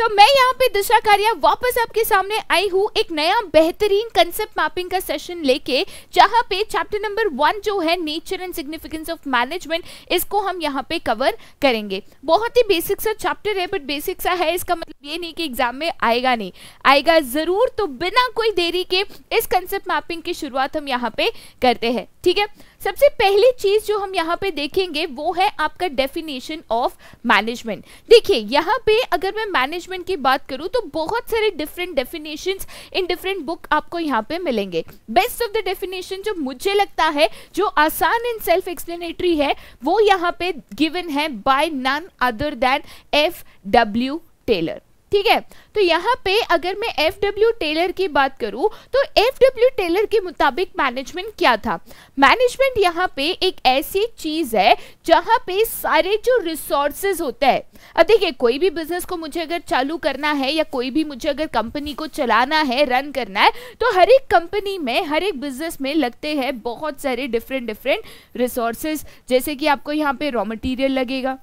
तो मैं यहाँ पे दूसरा कार्य वापस आपके सामने आई हूँ एक नया बेहतरीन कंसेप्ट मैपिंग का सेशन लेके जहाँ पे चैप्टर नंबर वन जो है nature and significance of management इसको हम यहाँ पे कवर करेंगे बहुत ही बेसिक सा चैप्टर है बट बेसिक सा है इसका मतलब ये नहीं कि एग्जाम में आएगा नहीं आएगा ज़रूर तो बिना कोई देरी के इस कंसेप्ट मैपिंग की शुरुआत हम यहाँ पे करते हैं ठीक है सबसे पहली चीज जो हम यहाँ पे देखेंगे वो है आपका डेफिनेशन ऑफ मैनेजमेंट देखिए यहाँ पे अगर मैं मैनेजमेंट की बात करूँ तो बहुत सारे different definition in different book आपको यहाँ पे मिलेंगे बेस्ट ऑफ द डेफिनेशन जो मुझे लगता है जो आसान इन सेल्फ एक्सप्लेनेटरी है वो यहाँ पे गिवन है by none other than F W Taylor ठीक है तो यहाँ पे अगर मैं एफ डब्ल्यू टेलर की बात करूँ तो एफ डब्ल्यू टेलर के मुताबिक मैनेजमेंट क्या था मैनेजमेंट यहाँ पे एक ऐसी चीज़ है जहाँ पे सारे जो रिसोर्सेज होते हैं अब देखिए कोई भी बिजनेस को मुझे अगर चालू करना है या कोई भी मुझे अगर कंपनी को चलाना है रन करना है तो हर एक कंपनी में हर एक बिजनेस में लगते हैं बहुत सारे डिफरेंट डिफरेंट रिसोर्सेज जैसे कि आपको यहाँ पे रॉ मटेरियल लगेगा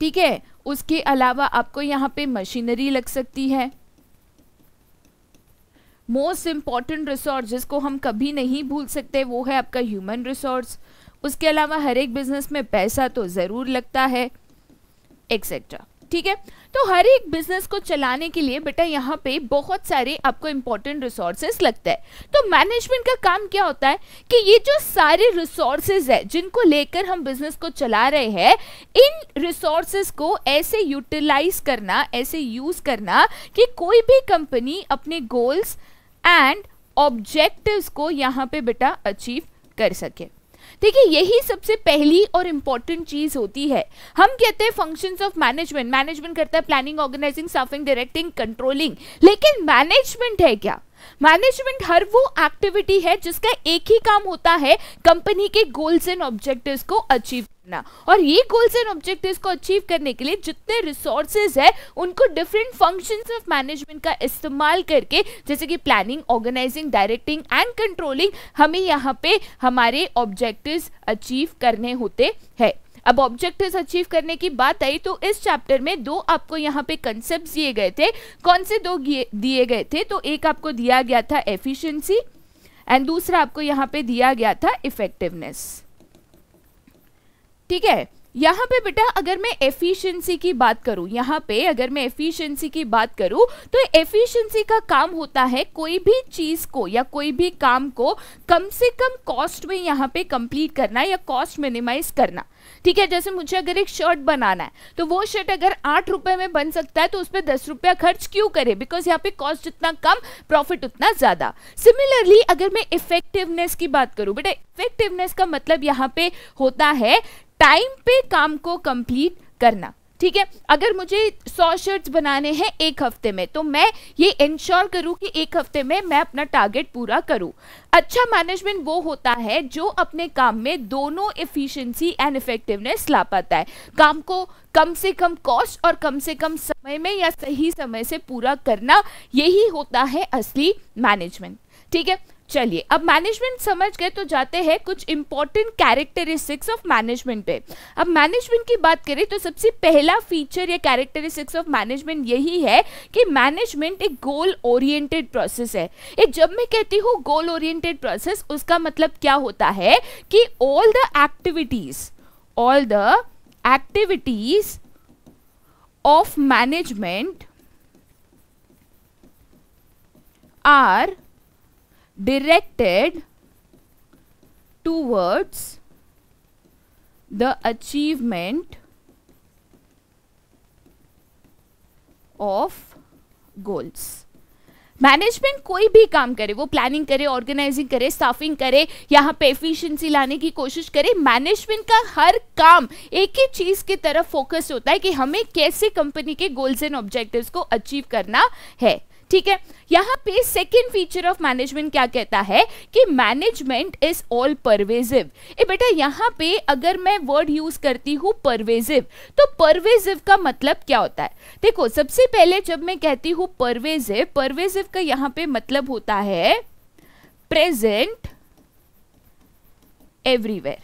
ठीक है उसके अलावा आपको यहाँ पे मशीनरी लग सकती है मोस्ट इम्पॉर्टेंट रिसोर्स जिसको हम कभी नहीं भूल सकते वो है आपका ह्यूमन रिसोर्स उसके अलावा हर एक बिजनेस में पैसा तो ज़रूर लगता है एक्सेट्रा ठीक है तो हर एक बिजनेस को चलाने के लिए बेटा यहाँ पे बहुत सारे आपको इंपॉर्टेंट रिसोर्सेज लगता है तो मैनेजमेंट का काम क्या होता है कि ये जो सारे रिसोर्सेज है जिनको लेकर हम बिजनेस को चला रहे हैं इन रिसोर्सेज को ऐसे यूटिलाइज करना ऐसे यूज करना कि कोई भी कंपनी अपने गोल्स एंड ऑब्जेक्टिव को यहाँ पे बेटा अचीव कर सके देखिए यही सबसे पहली और इम्पॉर्टेंट चीज़ होती है हम कहते हैं फंक्शंस ऑफ मैनेजमेंट मैनेजमेंट करता है planning organising staffing directing controlling लेकिन मैनेजमेंट है क्या मैनेजमेंट हर वो एक्टिविटी है जिसका एक ही काम होता है कंपनी के गोल्स एंड ऑब्जेक्टिव्स को अचीव करना और ये गोल्स एंड ऑब्जेक्टिव्स को अचीव करने के लिए जितने रिसोर्सेज है उनको डिफरेंट फंक्शंस ऑफ मैनेजमेंट का इस्तेमाल करके जैसे कि planning organising directing and controlling हमें यहाँ पे हमारे ऑब्जेक्टिव अचीव करने होते हैं अब ऑब्जेक्टिव्स अचीव करने की बात आई तो इस चैप्टर में दो आपको यहाँ पे कंसेप्ट दिए गए थे कौन से दो दिए गए थे तो एक आपको दिया गया था एफिशिएंसी एंड दूसरा आपको यहाँ पे दिया गया था इफेक्टिवनेस ठीक है यहाँ पे बेटा अगर मैं एफिशिएंसी की बात करूँ यहाँ पे अगर मैं एफिशिएंसी की बात करूँ तो एफिशिएंसी का काम होता है कोई भी चीज़ को या कोई भी काम को कम से कम कॉस्ट में यहाँ पे कंप्लीट करना या कॉस्ट मिनिमाइज करना ठीक है जैसे मुझे अगर एक शर्ट बनाना है तो वो शर्ट अगर आठ रुपए में बन सकता है तो उस पर दस रुपया खर्च क्यों करे बिकॉज यहाँ पे कॉस्ट जितना कम प्रॉफिट उतना ज्यादा सिमिलरली अगर मैं इफेक्टिवनेस की बात करूँ बेटा इफेक्टिवनेस का मतलब यहाँ पे होता है टाइम पे काम को कंप्लीट करना ठीक है अगर मुझे सौ शर्ट्स बनाने हैं एक हफ्ते में तो मैं ये इंश्योर करूं कि एक हफ्ते में मैं अपना टारगेट पूरा करूँ अच्छा मैनेजमेंट वो होता है जो अपने काम में दोनों एफिशिएंसी एंड इफेक्टिवनेस ला पाता है काम को कम से कम कॉस्ट और कम से कम समय में या सही समय से पूरा करना यही होता है असली मैनेजमेंट ठीक है चलिए अब मैनेजमेंट समझ गए तो जाते हैं कुछ इंपॉर्टेंट कैरेक्टरिस्टिक्स ऑफ मैनेजमेंट पे अब मैनेजमेंट की बात करें तो सबसे पहला फीचर या कैरेक्टरिस्टिक्स ऑफ मैनेजमेंट यही है कि मैनेजमेंट एक गोल ओरिएंटेड प्रोसेस है एक जब मैं कहती हूँ गोल ओरिएंटेड प्रोसेस उसका मतलब क्या होता है कि all the activities all the activities of management are directed towards the achievement of goals management कोई भी काम करे वो प्लानिंग करे ऑर्गेनाइजिंग करे स्टाफिंग करे यहाँ पे एफिशिएंसी लाने की कोशिश करे मैनेजमेंट का हर काम एक ही चीज़ की तरफ फोकस होता है कि हमें कैसे कंपनी के गोल्स एंड ऑब्जेक्टिव्स को अचीव करना है ठीक है यहाँ पे सेकेंड फीचर ऑफ मैनेजमेंट क्या कहता है कि management is all pervasive a बेटा यहाँ पे अगर मैं वर्ड यूज करती हूँ परवेजिव तो परवेजिव का मतलब क्या होता है देखो सबसे पहले जब मैं कहती हूँ परवेजिव परवेजिव का यहाँ पे मतलब होता है प्रेजेंट एवरीवेयर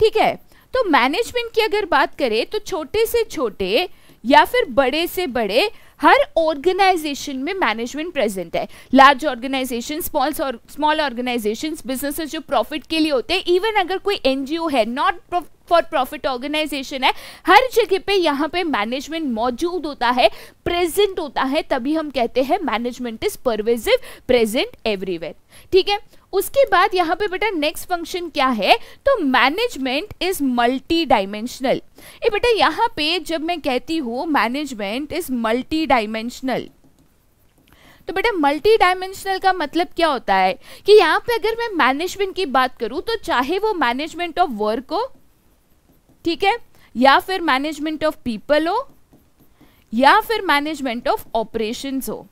ठीक है तो मैनेजमेंट की अगर बात करें तो छोटे से छोटे या फिर बड़े से बड़े हर ऑर्गेनाइजेशन में मैनेजमेंट प्रेजेंट है लार्ज ऑर्गेनाइजेशन स्मॉल और स्मॉल ऑर्गेनाइजेशन बिजनेसेस जो प्रॉफिट के लिए होते हैं इवन अगर कोई एनजीओ है नॉट फॉर प्रॉफिट ऑर्गेनाइजेशन है हर जगह पे यहाँ पे मैनेजमेंट मौजूद होता है प्रेजेंट होता है तभी हम कहते हैं management is pervasive present everywhere ठीक है उसके बाद यहाँ पे बेटा नेक्स्ट फंक्शन क्या है तो मैनेजमेंट इज मल्टी डायमेंशनल ये बेटा यहाँ पे जब मैं कहती हूँ मैनेजमेंट इज मल्टी डायमेंशनल तो बेटा मल्टी डायमेंशनल का मतलब क्या होता है कि यहाँ पे अगर मैं मैनेजमेंट की बात करूँ तो चाहे वो मैनेजमेंट ऑफ वर्क हो ठीक है या फिर मैनेजमेंट ऑफ पीपल हो या फिर मैनेजमेंट ऑफ ऑपरेशंस हो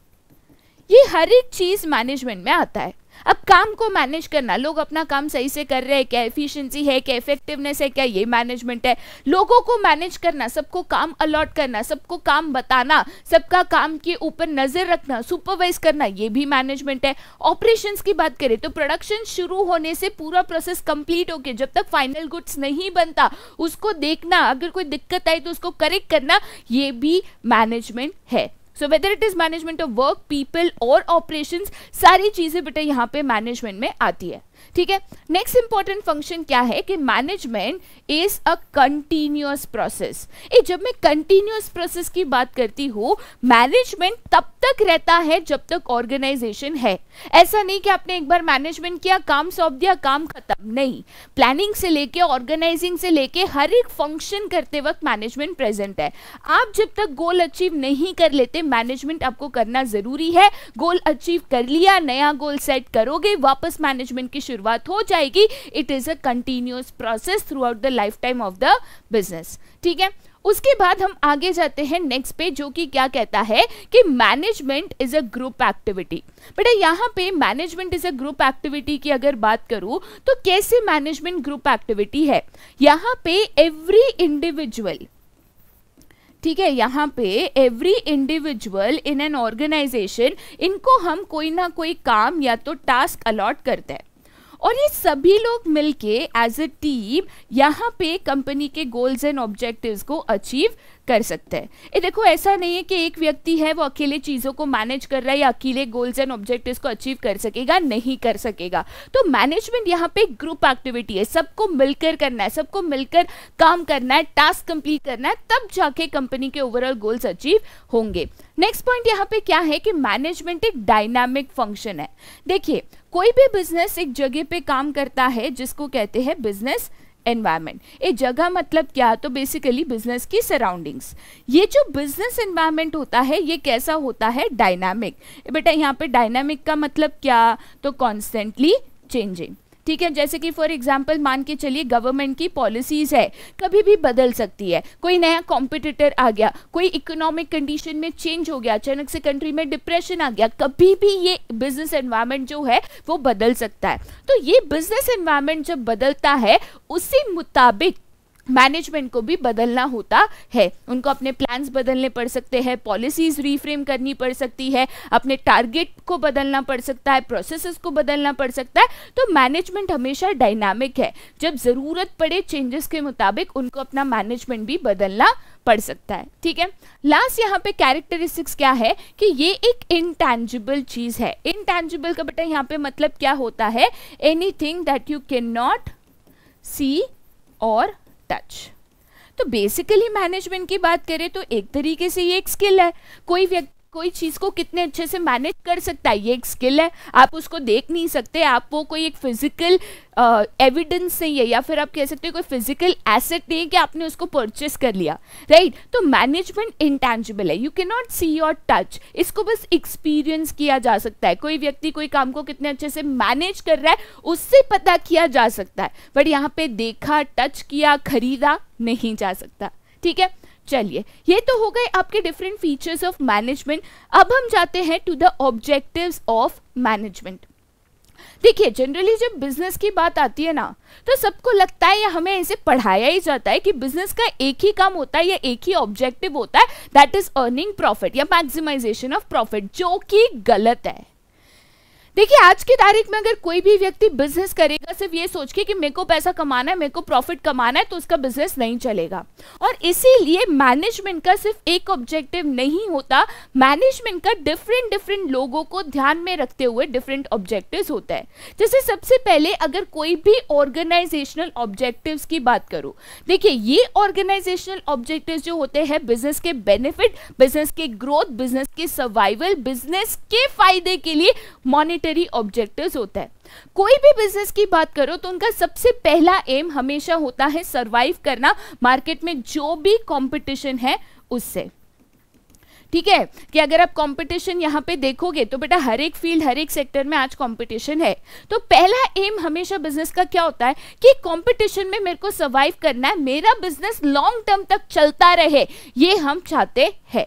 ये हर एक चीज़ मैनेजमेंट में आता है अब काम को मैनेज करना लोग अपना काम सही से कर रहे हैं क्या एफिशिएंसी है क्या इफेक्टिवनेस है क्या ये मैनेजमेंट है लोगों को मैनेज करना सबको काम अलॉट करना सबको काम बताना सबका काम के ऊपर नज़र रखना सुपरवाइज करना ये भी मैनेजमेंट है ऑपरेशंस की बात करें तो प्रोडक्शन शुरू होने से पूरा प्रोसेस कंप्लीट होके जब तक फाइनल गुड्स नहीं बनता उसको देखना अगर कोई दिक्कत आई तो उसको करेक्ट करना ये भी मैनेजमेंट है so whether it is management of work people और ऑपरेशन सारी चीजें बेटा यहाँ पे मैनेजमेंट में आती है ठीक है नेक्स्ट इंपॉर्टेंट फंक्शन क्या है कि management is a continuous process ये जब मैं कंटिन्यूस प्रोसेस की बात करती हूँ मैनेजमेंट तब तक रहता है जब तक ऑर्गेनाइजेशन है ऐसा नहीं कि आपने एक बार मैनेजमेंट किया काम सौंप दिया काम खत्म नहीं प्लानिंग से लेके ऑर्गेनाइजिंग से लेके हर एक फंक्शन करते वक्त मैनेजमेंट प्रेजेंट है आप जब तक गोल अचीव नहीं कर लेते मैनेजमेंट आपको करना जरूरी है गोल अचीव कर लिया नया गोल सेट करोगे वापस मैनेजमेंट की शुरुआत हो जाएगी it is a continuous process throughout the lifetime of the business ठीक है उसके बाद हम आगे जाते हैं नेक्स्ट पे जो कि क्या कहता है कि management is a group activity बेटा यहाँ पे management is a group activity की अगर बात करूँ तो कैसे मैनेजमेंट ग्रुप एक्टिविटी है यहाँ पे एवरी इंडिविजुअल ठीक है यहाँ पे every individual in an organisation इनको हम कोई ना कोई काम या तो टास्क अलॉट करते हैं और ये सभी लोग मिलके एज ए टीम यहाँ पे कंपनी के गोल्स एंड ऑब्जेक्टिव्स को अचीव कर सकते हैं ये देखो ऐसा नहीं है कि एक व्यक्ति है वो अकेले चीज़ों को मैनेज कर रहा है या अकेले गोल्स एंड ऑब्जेक्टिव्स को अचीव कर सकेगा नहीं कर सकेगा तो मैनेजमेंट यहाँ पे ग्रुप एक्टिविटी है सबको मिलकर करना है सबको मिलकर काम करना है टास्क कंप्लीट करना है तब जाके कंपनी के ओवरऑल गोल्स अचीव होंगे नेक्स्ट पॉइंट यहाँ पे क्या है कि मैनेजमेंट एक डायनामिक फंक्शन है देखिए कोई भी बिजनेस एक जगह पे काम करता है जिसको कहते हैं बिजनेस एनवायरमेंट ये जगह मतलब क्या तो बेसिकली बिजनेस की सराउंडिंग्स ये जो बिजनेस एनवायरनमेंट होता है ये कैसा होता है डायनामिक बेटा यहाँ पे डायनामिक का मतलब क्या तो कॉन्स्टेंटली चेंजिंग ठीक है जैसे कि फॉर एग्जाम्पल मान के चलिए गवर्नमेंट की पॉलिसीज़ है कभी भी बदल सकती है कोई नया कॉम्पिटिटर आ गया कोई इकोनॉमिक कंडीशन में चेंज हो गया अचानक से कंट्री में डिप्रेशन आ गया कभी भी ये बिजनेस एनवायरमेंट जो है वो बदल सकता है तो ये बिजनेस एनवायरमेंट जब बदलता है उसी मुताबिक मैनेजमेंट को भी बदलना होता है उनको अपने प्लान्स बदलने पड़ सकते हैं पॉलिसीज रीफ्रेम करनी पड़ सकती है अपने टारगेट को बदलना पड़ सकता है प्रोसेसेस को बदलना पड़ सकता है तो मैनेजमेंट हमेशा डायनामिक है जब ज़रूरत पड़े चेंजेस के मुताबिक उनको अपना मैनेजमेंट भी बदलना पड़ सकता है ठीक है लास्ट यहाँ पे कैरेक्टरिस्टिक्स क्या है कि ये एक इनटैंजिबल चीज़ है इनटैंजिबल का बेटा यहाँ पे मतलब क्या होता है anything that you cannot see or touch तो बेसिकली मैनेजमेंट की बात करें तो एक तरीके से ये एक स्किल है कोई व्यक्ति कोई चीज़ को कितने अच्छे से मैनेज कर सकता है ये एक स्किल है आप उसको देख नहीं सकते आप वो कोई एक फिजिकल एविडेंस नहीं है या फिर आप कह सकते हो कोई फिजिकल एसेट नहीं है कि आपने उसको परचेस कर लिया राइट right? तो मैनेजमेंट इंटेंजिबल है you cannot see your touch इसको बस एक्सपीरियंस किया जा सकता है कोई व्यक्ति कोई काम को कितने अच्छे से मैनेज कर रहा है उससे पता किया जा सकता है बट यहाँ पे देखा टच किया खरीदा नहीं जा सकता ठीक है चलिए ये तो हो गए आपके डिफरेंट फीचर्स ऑफ मैनेजमेंट अब हम जाते हैं to the objectives of management देखिए जनरली जब बिजनेस की बात आती है ना तो सबको लगता है या हमें ऐसे पढ़ाया ही जाता है कि बिजनेस का एक ही काम होता है या एक ही ऑब्जेक्टिव होता है दैट इज अर्निंग प्रॉफिट या मैक्सिमाइजेशन ऑफ प्रॉफिट जो कि गलत है देखिए आज की तारीख में अगर कोई भी व्यक्ति बिजनेस करेगा सिर्फ ये सोच के कि मेरे को पैसा कमाना है मेरे को प्रॉफिट कमाना है तो उसका बिजनेस नहीं चलेगा और इसीलिए मैनेजमेंट का सिर्फ एक ऑब्जेक्टिव नहीं होता मैनेजमेंट का डिफरेंट डिफरेंट लोगों को ध्यान में रखते हुए डिफरेंट ऑब्जेक्टिव होता है जैसे सबसे पहले अगर कोई भी ऑर्गेनाइजेशनल ऑब्जेक्टिव की बात करूँ देखिये ये ऑर्गेनाइजेशनल ऑब्जेक्टिव जो होते हैं बिजनेस के बेनिफिट बिजनेस के ग्रोथ बिजनेस के सर्वाइवल बिजनेस के फायदे के लिए मॉनिटर मॉनेटरी ऑब्जेक्टिव्स होता है कोई भी बिजनेस की बात करो तो उनका सबसे पहला एम हमेशा होता है सरवाइव करना मार्केट में जो भी कंपटीशन है उससे ठीक है कि अगर आप कंपटीशन यहाँ पे देखोगे तो बेटा हर एक फील्ड हर एक सेक्टर में आज कंपटीशन है तो पहला एम हमेशा बिजनेस का क्या होता है कि कंपटीशन में मेरे को सर्वाइव करना है मेरा बिजनेस लॉन्ग टर्म तक चलता रहे ये हम चाहते हैं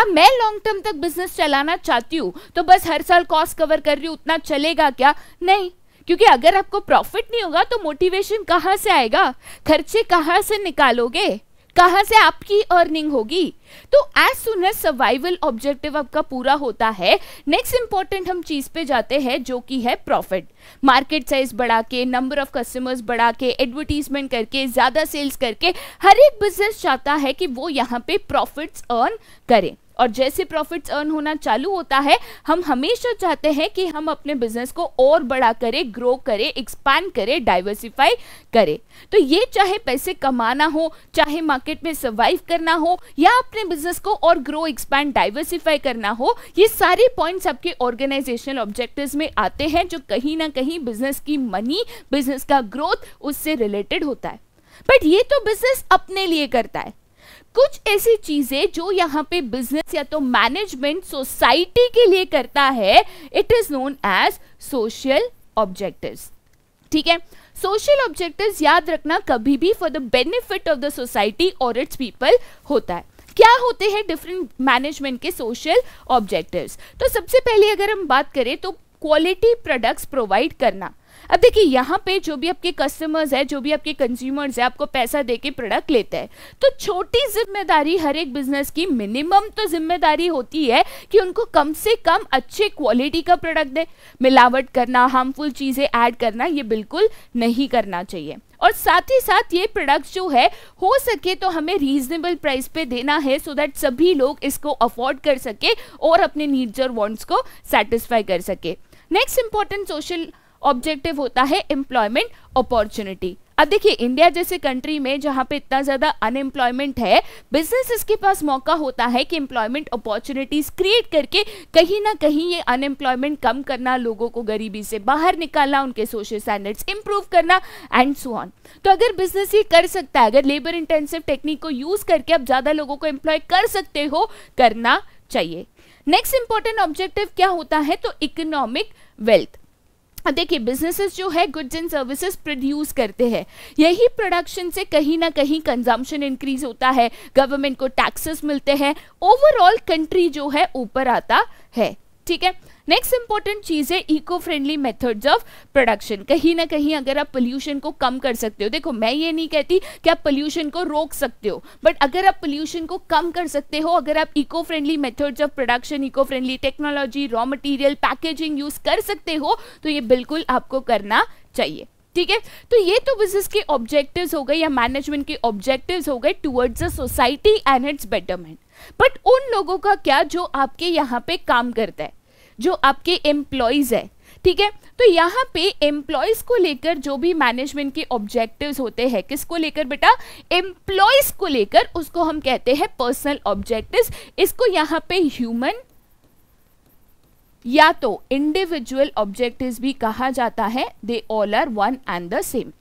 अब मैं लॉन्ग टर्म तक बिजनेस चलाना चाहती हूँ तो बस हर साल कॉस्ट कवर कर रही हूँ उतना चलेगा क्या नहीं क्योंकि अगर आपको प्रॉफिट नहीं होगा तो मोटिवेशन कहाँ से आएगा खर्चे कहाँ से निकालोगे कहाँ से आपकी अर्निंग होगी तो as soon as survival objective आपका पूरा होता है नेक्स्ट इंपॉर्टेंट हम चीज पे जाते हैं जो कि है प्रॉफिट मार्केट साइज बढ़ा के नंबर ऑफ कस्टमर्स बढ़ा के एडवर्टीजमेंट करके ज्यादा सेल्स करके हर एक बिजनेस चाहता है कि वो यहाँ पे प्रॉफिट्स अर्न करें और जैसे प्रॉफिट्स अर्न होना चालू होता है हम हमेशा चाहते हैं कि हम अपने बिजनेस को और बड़ा करें ग्रो करें एक्सपैंड करें डाइवर्सिफाई करें तो ये चाहे पैसे कमाना हो चाहे मार्केट में सर्वाइव करना हो या अपने बिजनेस को और ग्रो एक्सपैंड डाइवर्सिफाई करना हो ये सारे पॉइंट्स आपके ऑर्गेनाइजेशनल ऑब्जेक्टिव में आते हैं जो कहीं ना कहीं बिजनेस की मनी बिजनेस का ग्रोथ उससे रिलेटेड होता है बट ये तो बिजनेस अपने लिए करता है कुछ ऐसी चीजें जो यहाँ पे बिजनेस या तो मैनेजमेंट सोसाइटी के लिए करता है it is known as social objectives ठीक है सोशल ऑब्जेक्टिव्स याद रखना कभी भी for the benefit of the society और इट्स पीपल होता है क्या होते हैं डिफरेंट मैनेजमेंट के सोशल ऑब्जेक्टिव्स तो सबसे पहले अगर हम बात करें तो क्वालिटी प्रोडक्ट्स प्रोवाइड करना अब देखिए यहाँ पे जो भी आपके कस्टमर्स है जो भी आपके कंज्यूमर्स है आपको पैसा दे के प्रोडक्ट लेते हैं तो छोटी जिम्मेदारी हर एक बिजनेस की मिनिमम तो जिम्मेदारी होती है कि उनको कम से कम अच्छे क्वालिटी का प्रोडक्ट दे मिलावट करना हार्मफुल चीज़ें ऐड करना ये बिल्कुल नहीं करना चाहिए और साथ ही साथ ये प्रोडक्ट जो है हो सके तो हमें रीजनेबल प्राइस पे देना है सो so दैट सभी लोग इसको अफोर्ड कर सके और अपने नीड्स और वॉन्ट्स को सेटिस्फाई कर सके नेक्स्ट इंपॉर्टेंट सोशल ऑब्जेक्टिव होता है एम्प्लॉयमेंट अपॉर्चुनिटी अब देखिए इंडिया जैसे कंट्री में जहां पे इतना ज़्यादा अनएम्प्लॉयमेंट है बिजनेसेस के पास मौका होता है कि एम्प्लॉयमेंट अपॉर्चुनिटीज़ क्रिएट करके कहीं ना कहीं ये अनएम्प्लॉयमेंट कम करना लोगों को गरीबी से बाहर निकालना उनके सोशल स्टैंडर्ड्स इंप्रूव करना एंड सो ऑन तो अगर बिजनेस ये कर सकता है अगर लेबर इंटेंसिव टेक्निक को यूज़ करके आप ज़्यादा लोगों को एम्प्लॉय कर सकते हो करना चाहिए नेक्स्ट इंपॉर्टेंट ऑब्जेक्टिव क्या होता है तो इकोनॉमिक वेल्थ हाँ, देखिए बिजनेसेस जो है गुड्स एंड सर्विसेज प्रोड्यूस करते हैं यही प्रोडक्शन से कहीं ना कहीं कंजम्पशन इंक्रीज होता है गवर्नमेंट को टैक्सेस मिलते हैं ओवरऑल कंट्री जो है ऊपर आता है ठीक है नेक्स्ट इंपॉर्टेंट चीज़ है eco friendly methods of production कहीं ना कहीं अगर आप पोल्यूशन को कम कर सकते हो देखो मैं ये नहीं कहती कि आप पोल्यूशन को रोक सकते हो बट अगर आप पोल्यूशन को कम कर सकते हो अगर आप eco friendly methods of production eco friendly technology raw material packaging use कर सकते हो तो ये बिल्कुल आपको करना चाहिए ठीक है तो ये तो बिजनेस के ऑब्जेक्टिव हो गए या मैनेजमेंट के ऑब्जेक्टिव हो गए towards a society and its betterment but उन लोगों का क्या जो आपके यहाँ पे काम करता है जो आपके एम्प्लॉयज़ है ठीक है तो यहाँ पे एम्प्लॉयज को लेकर जो भी मैनेजमेंट के ऑब्जेक्टिव्स होते हैं किसको लेकर बेटा एम्प्लॉयज को लेकर उसको हम कहते हैं पर्सनल ऑब्जेक्टिव्स इसको यहाँ पे ह्यूमन या तो इंडिविजुअल ऑब्जेक्टिव्स भी कहा जाता है they all are one and the same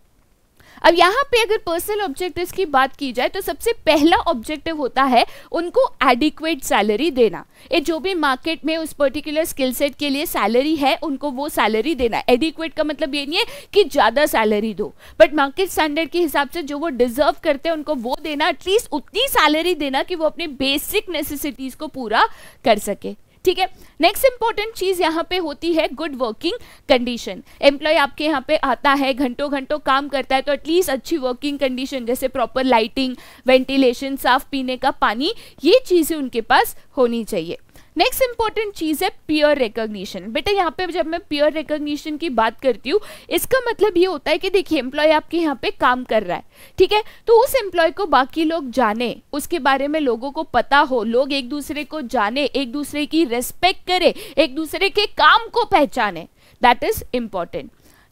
अब यहाँ पे अगर पर्सनल ऑब्जेक्टिव्स की बात की जाए तो सबसे पहला ऑब्जेक्टिव होता है उनको एडिक्वेट सैलरी देना ये जो भी मार्केट में उस पर्टिकुलर स्किल सेट के लिए सैलरी है उनको वो सैलरी देना एडिक्वेट का मतलब ये नहीं है कि ज़्यादा सैलरी दो बट मार्केट स्टैंडर्ड के हिसाब से जो वो डिजर्व करते हैं उनको वो देना एटलीस्ट उतनी सैलरी देना कि वो अपने बेसिक नेसेसिटीज़ को पूरा कर सके ठीक है नेक्स्ट इंपॉर्टेंट चीज यहाँ पे होती है गुड वर्किंग कंडीशन एम्प्लॉय आपके यहाँ पे आता है घंटों घंटों काम करता है तो एटलीस्ट अच्छी वर्किंग कंडीशन जैसे प्रॉपर लाइटिंग वेंटिलेशन साफ पीने का पानी ये चीजें उनके पास होनी चाहिए नेक्स्ट इंपॉर्टेंट चीज़ है पियर रिकॉग्निशन बेटा यहाँ पे जब मैं पियर रिकॉग्निशन की बात करती हूँ इसका मतलब ये होता है कि देखिए एम्प्लॉय आपके यहाँ पे काम कर रहा है ठीक है तो उस एम्प्लॉय को बाकी लोग जाने उसके बारे में लोगों को पता हो लोग एक दूसरे को जाने एक दूसरे की रेस्पेक्ट करे एक दूसरे के काम को पहचाने दैट इज इंपॉर्टेंट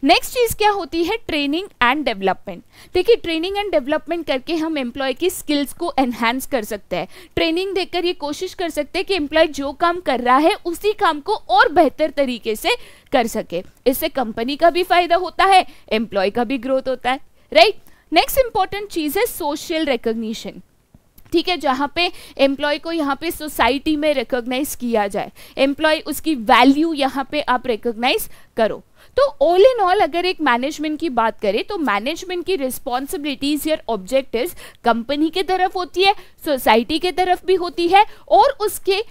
नेक्स्ट चीज़ क्या होती है ट्रेनिंग एंड डेवलपमेंट देखिए ट्रेनिंग एंड डेवलपमेंट करके हम एम्प्लॉय की स्किल्स को एनहेंस कर सकते हैं ट्रेनिंग देकर ये कोशिश कर सकते हैं कि एम्प्लॉय जो काम कर रहा है उसी काम को और बेहतर तरीके से कर सके इससे कंपनी का भी फायदा होता है एम्प्लॉय का भी ग्रोथ होता है राइट नेक्स्ट इंपॉर्टेंट चीज़ है सोशल रिकोगशन ठीक है जहाँ पे एम्प्लॉय को यहाँ पे सोसाइटी में रिकोगनाइज किया जाए एम्प्लॉय उसकी वैल्यू यहाँ पे आप रिकोगनाइज करो तो ऑल इन ऑल अगर एक मैनेजमेंट की बात करें तो मैनेजमेंट की रिस्पॉन्सिबिलिटीज या ऑब्जेक्टिव कंपनी के तरफ होती है सोसाइटी के तरफ भी होती है और उसके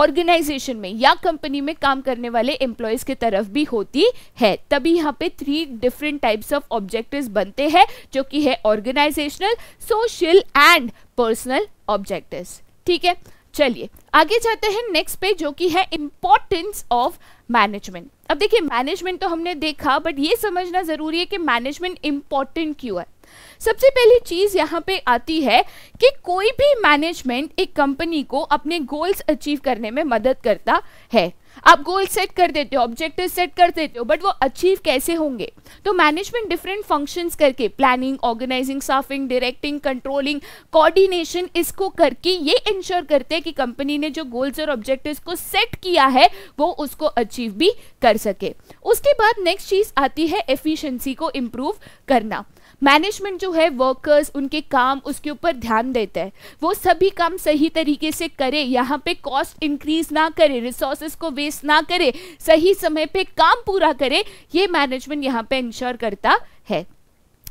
ऑर्गेनाइजेशन में या कंपनी में काम करने वाले एम्प्लॉयज के तरफ भी होती है तभी यहाँ पे three different types of objectives बनते हैं जो कि है organisational social and personal objectives ठीक है चलिए आगे जाते हैं नेक्स्ट पे जो कि है इम्पोर्टेंस ऑफ मैनेजमेंट अब देखिए मैनेजमेंट तो हमने देखा बट ये समझना ज़रूरी है कि मैनेजमेंट इम्पॉर्टेंट क्यों है सबसे पहली चीज़ यहाँ पे आती है कि कोई भी मैनेजमेंट एक कंपनी को अपने गोल्स अचीव करने में मदद करता है आप गोल सेट कर देते हो ऑब्जेक्टिव सेट कर देते हो बट वो अचीव कैसे होंगे तो मैनेजमेंट डिफरेंट फंक्शंस करके planning organising staffing directing controlling coordination इसको करके ये इंश्योर करते हैं कि कंपनी ने जो गोल्स और ऑब्जेक्टिव्स को सेट किया है वो उसको अचीव भी कर सके उसके बाद नेक्स्ट चीज़ आती है एफिशिएंसी को इम्प्रूव करना मैनेजमेंट जो है वर्कर्स उनके काम उसके ऊपर ध्यान देता है वो सभी काम सही तरीके से करे यहाँ पे कॉस्ट इंक्रीज ना करे रिसोर्सेस को वेस्ट ना करे सही समय पे काम पूरा करे ये मैनेजमेंट यहाँ पे इंश्योर करता है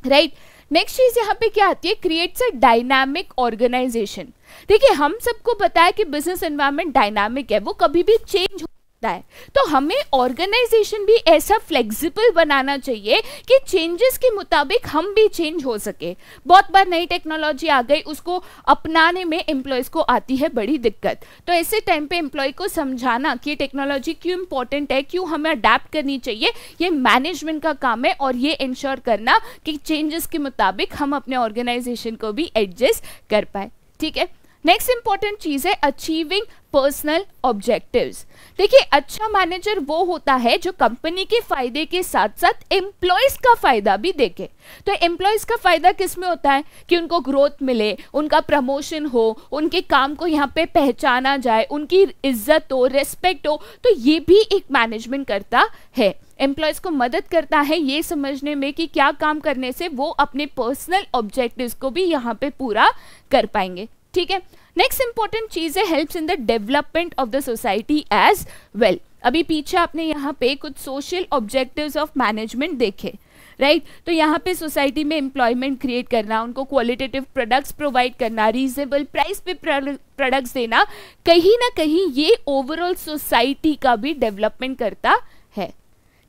राइट right? नेक्स्ट चीज यहाँ पे क्या आती है क्रिएट्स अ डायनामिक ऑर्गेनाइजेशन देखिए हम सबको पता है कि बिजनेस एनवायरमेंट डायनामिक है वो कभी भी चेंज हो सकता है तो हमें ऑर्गेनाइजेशन भी ऐसा फ्लेक्सिबल बनाना चाहिए कि चेंजेस के मुताबिक हम भी चेंज हो सके बहुत बार नई टेक्नोलॉजी आ गई उसको अपनाने में एम्प्लॉयज़ को आती है बड़ी दिक्कत तो ऐसे टाइम पे एम्प्लॉय को समझाना कि टेक्नोलॉजी क्यों इंपॉर्टेंट है क्यों हमें अडेप्ट करनी चाहिए ये मैनेजमेंट का काम है और ये इंश्योर करना कि चेंजेस के मुताबिक हम अपने ऑर्गेनाइजेशन को भी एडजस्ट कर पाए ठीक है नेक्स्ट इंपॉर्टेंट चीज है अचीविंग पर्सनल ऑब्जेक्टिव्स देखिए अच्छा मैनेजर वो होता है जो कंपनी के फायदे के साथ साथ एम्प्लॉयज का फायदा भी देखे तो एम्प्लॉयज का फायदा किस में होता है कि उनको ग्रोथ मिले उनका प्रमोशन हो उनके काम को यहाँ पे पहचाना जाए उनकी इज्जत हो रेस्पेक्ट हो तो ये भी एक मैनेजमेंट करता है एम्प्लॉयज़ को मदद करता है ये समझने में कि क्या काम करने से वो अपने पर्सनल ऑब्जेक्टिव को भी यहाँ पे पूरा कर पाएंगे ठीक है नेक्स्ट इंपॉर्टेंट चीज़ है helps in the development of the society as well अभी पीछे आपने यहाँ पे कुछ सोशल ऑब्जेक्टिव्स ऑफ मैनेजमेंट देखे राइट right? तो यहाँ पे सोसाइटी में एम्प्लॉयमेंट क्रिएट करना उनको क्वालिटेटिव प्रोडक्ट्स प्रोवाइड करना रीजनेबल प्राइस पे प्रोडक्ट्स देना कहीं ना कहीं ये ओवरऑल सोसाइटी का भी डेवलपमेंट करता है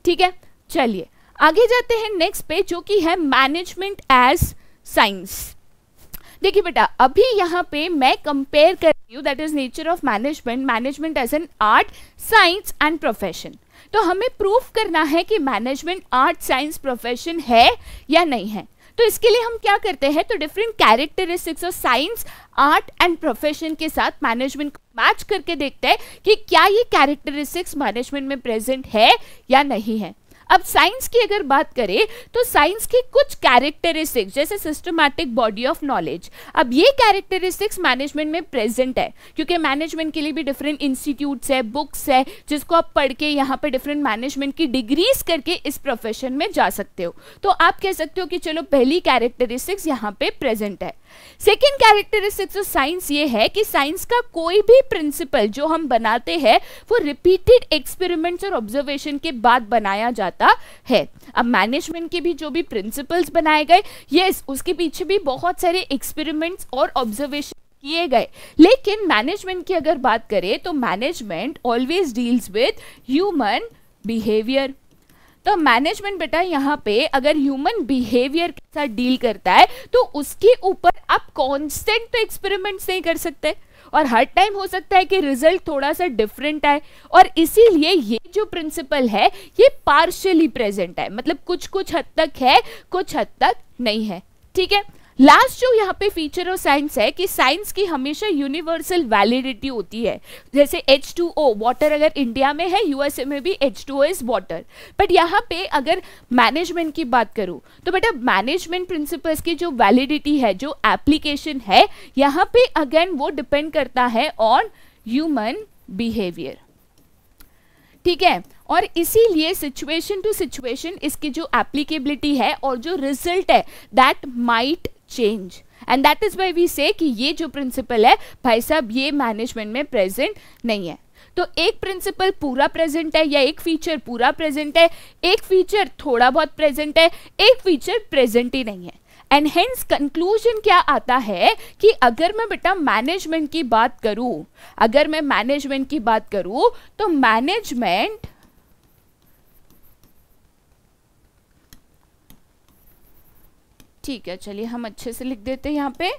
ठीक है चलिए आगे जाते हैं नेक्स्ट पे जो कि है मैनेजमेंट एज साइंस देखिए बेटा अभी यहाँ पे मैं कंपेयर कर रही हूँ that is nature of management management as an art science and profession तो हमें प्रूफ करना है कि मैनेजमेंट आर्ट साइंस प्रोफेशन है या नहीं है तो इसके लिए हम क्या करते हैं तो different characteristics of science art and profession के साथ मैनेजमेंट को मैच करके देखते हैं कि क्या ये कैरेक्टरिस्टिक्स मैनेजमेंट में प्रेजेंट है या नहीं है अब साइंस की अगर बात करें तो साइंस की कुछ कैरेक्टरिस्टिक्स जैसे सिस्टमैटिक बॉडी ऑफ नॉलेज अब ये कैरेक्टरिस्टिक्स मैनेजमेंट में प्रेजेंट है क्योंकि मैनेजमेंट के लिए भी डिफरेंट इंस्टीट्यूट्स है बुक्स है जिसको आप पढ़ के यहाँ पे डिफरेंट मैनेजमेंट की डिग्रीज करके इस प्रोफेशन में जा सकते हो तो आप कह सकते हो कि चलो पहली कैरेक्टरिस्टिक्स यहाँ पे प्रेजेंट है सेकेंड कैरेक्टरिस्टिक्स ऑफ साइंस ये है कि साइंस का कोई भी प्रिंसिपल जो हम बनाते हैं वो रिपीटेड एक्सपेरिमेंट्स और ऑब्जर्वेशन के बाद बनाया जाता है अब मैनेजमेंट के भी जो भी प्रिंसिपल्स बनाए गए ये उसके पीछे भी बहुत सारे एक्सपेरिमेंट्स और ऑब्जर्वेशन किए गए लेकिन मैनेजमेंट की अगर बात करें तो management always deals with human behaviour तो मैनेजमेंट बेटा यहाँ पे अगर ह्यूमन बिहेवियर के साथ डील करता है तो उसके ऊपर आप कॉन्स्टेंट तो एक्सपेरिमेंट्स नहीं कर सकते और हर टाइम हो सकता है कि रिजल्ट थोड़ा सा डिफरेंट आए और इसीलिए ये जो प्रिंसिपल है ये पार्शली प्रेजेंट है मतलब कुछ कुछ हद तक है कुछ हद तक नहीं है ठीक है लास्ट जो यहाँ पे फीचर ऑफ साइंस है कि साइंस की हमेशा यूनिवर्सल वैलिडिटी होती है जैसे एच टू ओ वाटर अगर इंडिया में है यूएसए में भी H two O is water but यहाँ पे अगर मैनेजमेंट की बात करूँ तो बेटा मैनेजमेंट प्रिंसिपल्स की जो वैलिडिटी है जो एप्लीकेशन है यहाँ पे अगेन वो डिपेंड करता है ऑन ह्यूमन बिहेवियर ठीक है और इसीलिए सिचुएशन टू सिचुएशन इसकी जो एप्लीकेबिलिटी है और जो रिजल्ट है that might change and that is why we say कि ये जो प्रिंसिपल है भाई साहब ये मैनेजमेंट में प्रेजेंट नहीं है तो एक प्रिंसिपल पूरा प्रेजेंट है या एक फीचर पूरा प्रेजेंट है एक फीचर थोड़ा बहुत प्रेजेंट है एक फीचर प्रेजेंट ही नहीं है एंड हेंस कंक्लूजन क्या आता है कि अगर मैं बेटा मैनेजमेंट की बात करूं अगर मैं मैनेजमेंट की बात करूं तो मैनेजमेंट ठीक है चलिए हम अच्छे से लिख देते हैं यहाँ पे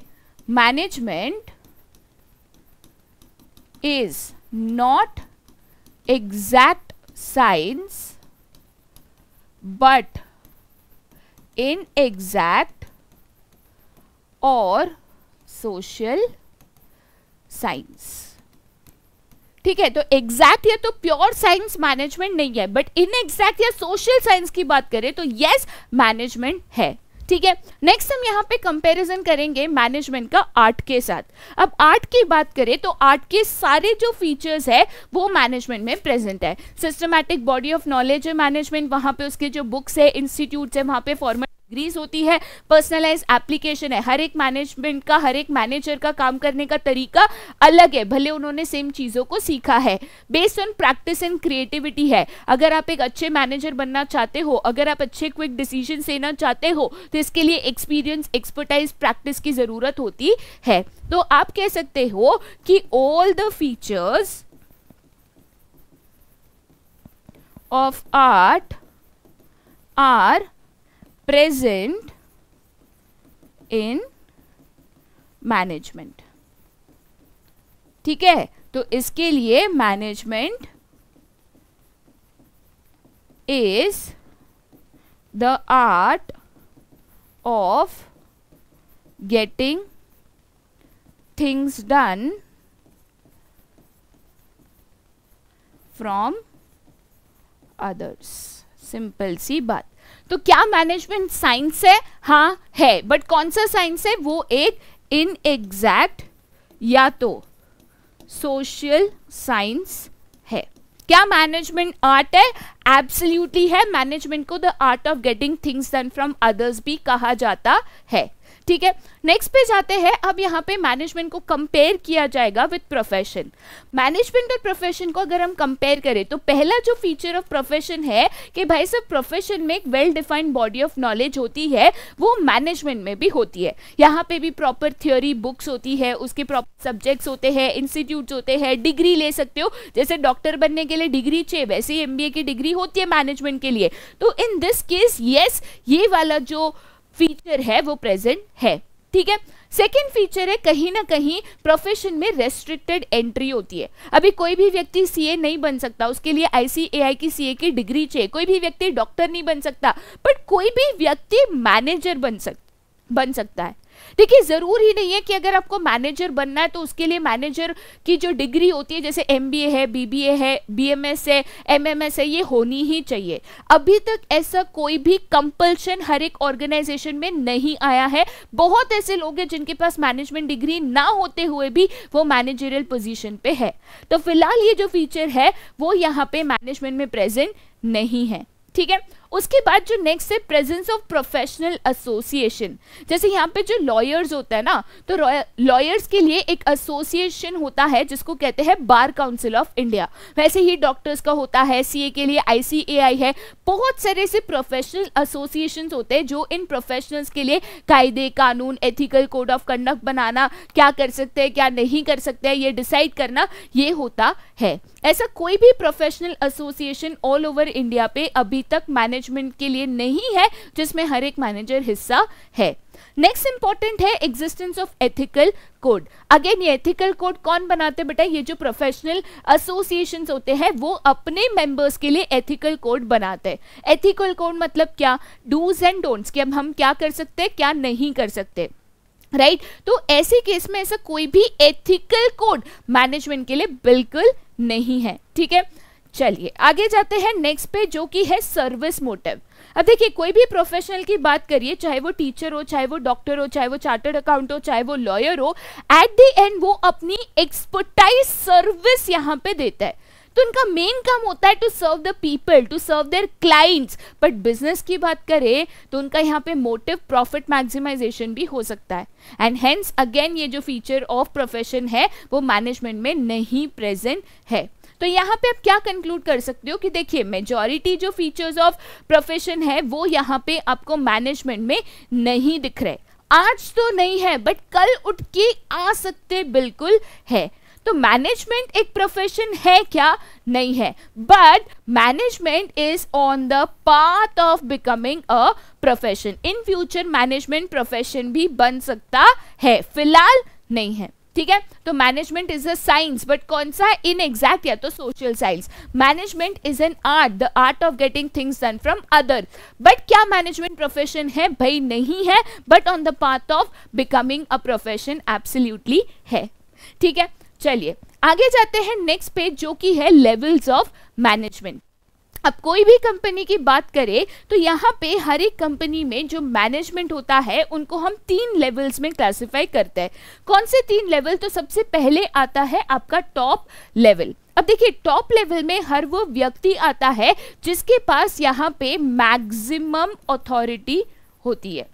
management is not exact science but inexact और सोशल साइंस ठीक है तो एग्जैक्ट या तो प्योर साइंस मैनेजमेंट नहीं है बट इन एग्जैक्ट या सोशल साइंस की बात करें तो यस yes, मैनेजमेंट है ठीक है नेक्स्ट हम यहाँ पे कंपैरिजन करेंगे मैनेजमेंट का आर्ट के साथ अब आर्ट की बात करें तो आर्ट के सारे जो फीचर्स है वो मैनेजमेंट में प्रेजेंट है सिस्टमैटिक बॉडी ऑफ नॉलेज है मैनेजमेंट वहाँ पे उसके जो बुक्स है इंस्टीट्यूट है वहाँ पे फॉर्मल ग्रीस होती है पर्सनलाइज एप्लीकेशन है हर एक मैनेजमेंट का हर एक मैनेजर का काम करने का तरीका अलग है भले उन्होंने सेम चीज़ों को सीखा है based on practice and creativity है अगर आप एक अच्छे मैनेजर बनना चाहते हो अगर आप अच्छे क्विक डिसीजन लेना चाहते हो तो इसके लिए एक्सपीरियंस एक्सपर्टाइज प्रैक्टिस की ज़रूरत होती है तो आप कह सकते हो कि all the features of art are present in management ठीक है तो इसके लिए management is the art of getting things done from others simple सी बात तो क्या मैनेजमेंट साइंस है हाँ है बट कौन सा साइंस है वो एक इन एग्जैक्ट या तो सोशल साइंस है क्या मैनेजमेंट आर्ट है एब्सल्यूटली है मैनेजमेंट को the art of getting things done from others भी कहा जाता है ठीक है नेक्स्ट पे जाते हैं अब यहाँ पे मैनेजमेंट को कंपेयर किया जाएगा विद प्रोफेशन मैनेजमेंट और प्रोफेशन को अगर हम कंपेयर करें तो पहला जो फीचर ऑफ प्रोफेशन है कि भाई सब प्रोफेशन में एक well defined body of knowledge होती है वो मैनेजमेंट में भी होती है यहाँ पे भी प्रॉपर थियोरी बुक्स होती है उसके प्रॉपर सब्जेक्ट्स होते हैं इंस्टीट्यूट होते हैं डिग्री ले सकते हो जैसे डॉक्टर बनने के लिए डिग्री चाहिए वैसे ही एम की डिग्री होती है मैनेजमेंट के लिए तो इन दिस केस येस ये वाला जो फीचर है वो प्रेजेंट है ठीक है सेकेंड फीचर है कहीं ना कहीं प्रोफेशन में रेस्ट्रिक्टेड एंट्री होती है अभी कोई भी व्यक्ति सीए नहीं बन सकता उसके लिए आईसीएआई की सीए की डिग्री चाहिए कोई भी व्यक्ति डॉक्टर नहीं बन सकता बट कोई भी व्यक्ति मैनेजर बन सकता बन सकता है देखिए ज़रूर ही नहीं है कि अगर आपको मैनेजर बनना है तो उसके लिए मैनेजर की जो डिग्री होती है जैसे एम है बी है बी है एम है ये होनी ही चाहिए अभी तक ऐसा कोई भी कंपल्शन हर एक ऑर्गेनाइजेशन में नहीं आया है बहुत ऐसे लोग हैं जिनके पास मैनेजमेंट डिग्री ना होते हुए भी वो मैनेजरियल पोजिशन पे है तो फिलहाल ये जो फीचर है वो यहाँ पे मैनेजमेंट में प्रेजेंट नहीं है ठीक है उसके बाद जो नेक्स्ट है प्रेजेंस ऑफ प्रोफेशनल एसोसिएशन जैसे यहाँ पे जो लॉयर्स होता है ना तो लॉयर्स के लिए एक एसोसिएशन होता है जिसको कहते हैं बार काउंसिल ऑफ इंडिया वैसे ही डॉक्टर्स का होता है सी के लिए आई है बहुत सारे ऐसे प्रोफेशनल एसोसिएशन होते हैं जो इन प्रोफेशनल्स के लिए कायदे कानून एथिकल कोड ऑफ कंडक्ट बनाना क्या कर सकते हैं क्या नहीं कर सकते हैं ये डिसाइड करना ये होता है ऐसा कोई भी professional association all over India पे अभी तक मैनेज मैनेजमेंट के लिए नहीं है जिसमें हर एक मैनेजर हिस्सा है नेक्स्ट इंपॉर्टेंट है existence of ethical code again ये एथिकल कोड कौन बनाते बेटा ये जो प्रोफेशनल एसोसिएशन होते हैं वो अपने मेंबर्स के लिए एथिकल कोड बनाते हैं एथिकल कोड मतलब क्या डूज एंड डोंट्स कि अब हम क्या कर सकते हैं क्या नहीं कर सकते राइट right? तो ऐसे केस में ऐसा कोई भी एथिकल कोड मैनेजमेंट के लिए बिल्कुल नहीं है ठीक है चलिए आगे जाते हैं नेक्स्ट पे जो कि है सर्विस मोटिव अब देखिए कोई भी प्रोफेशनल की बात करिए चाहे वो टीचर हो चाहे वो डॉक्टर हो चाहे वो चार्टर्ड अकाउंट हो चाहे वो लॉयर हो एट दी एंड वो अपनी एक्सपर्टाइज सर्विस यहाँ पे देता है तो उनका मेन काम होता है to serve the people to serve their clients but business की बात करें तो उनका यहाँ पे मोटिव प्रॉफिट मैक्सिमाइजेशन भी हो सकता है एंड हेंस अगेन ये जो फीचर ऑफ प्रोफेशन है वो मैनेजमेंट में नहीं प्रेजेंट है तो यहाँ पे आप क्या कंक्लूड कर सकते हो कि देखिए मेजॉरिटी जो फीचर्स ऑफ प्रोफेशन है वो यहाँ पे आपको मैनेजमेंट में नहीं दिख रहे आज तो नहीं है बट कल उठ के आ सकते बिल्कुल है तो मैनेजमेंट एक प्रोफेशन है क्या नहीं है but management is on the path of becoming a profession in future management profession भी बन सकता है फिलहाल नहीं है ठीक है तो management is a science but कौन सा इन एग्जैक्ट या तो social science management is an art the art of getting things done from other but क्या मैनेजमेंट प्रोफेशन है भाई नहीं है but on the path of becoming a profession absolutely है ठीक है चलिए आगे जाते हैं नेक्स्ट पेज जो कि है लेवल्स ऑफ मैनेजमेंट अब कोई भी कंपनी की बात करें तो यहाँ पे हर एक कंपनी में जो मैनेजमेंट होता है उनको हम तीन लेवल्स में क्लासिफाई करते हैं कौन से तीन लेवल तो सबसे पहले आता है आपका टॉप लेवल अब देखिए टॉप लेवल में हर वो व्यक्ति आता है जिसके पास यहाँ पे मैक्सिमम अथॉरिटी होती है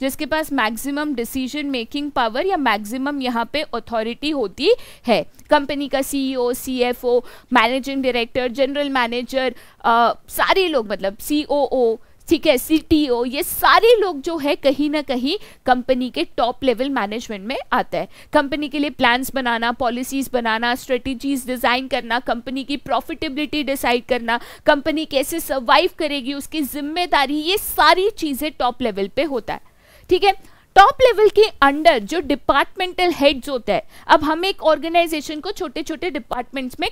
जिसके पास मैक्सिमम डिसीजन मेकिंग पावर या मैक्सिमम यहाँ पे अथॉरिटी होती है कंपनी का CEO CFO managing director general manager सारे लोग मतलब सीओओ ठीक है सीटीओ ये सारे लोग जो है कहीं ना कहीं कंपनी के टॉप लेवल मैनेजमेंट में आता है कंपनी के लिए प्लान्स बनाना पॉलिसीज बनाना स्ट्रेटजीज डिज़ाइन करना कंपनी की प्रॉफिटेबिलिटी डिसाइड करना कंपनी कैसे सर्वाइव करेगी उसकी जिम्मेदारी ये सारी चीज़ें टॉप लेवल पे होता है ठीक है टॉप लेवल के अंडर जो डिपार्टमेंटल हेड्स होता है अब हम एक ऑर्गेनाइजेशन को छोटे छोटे डिपार्टमेंट्स में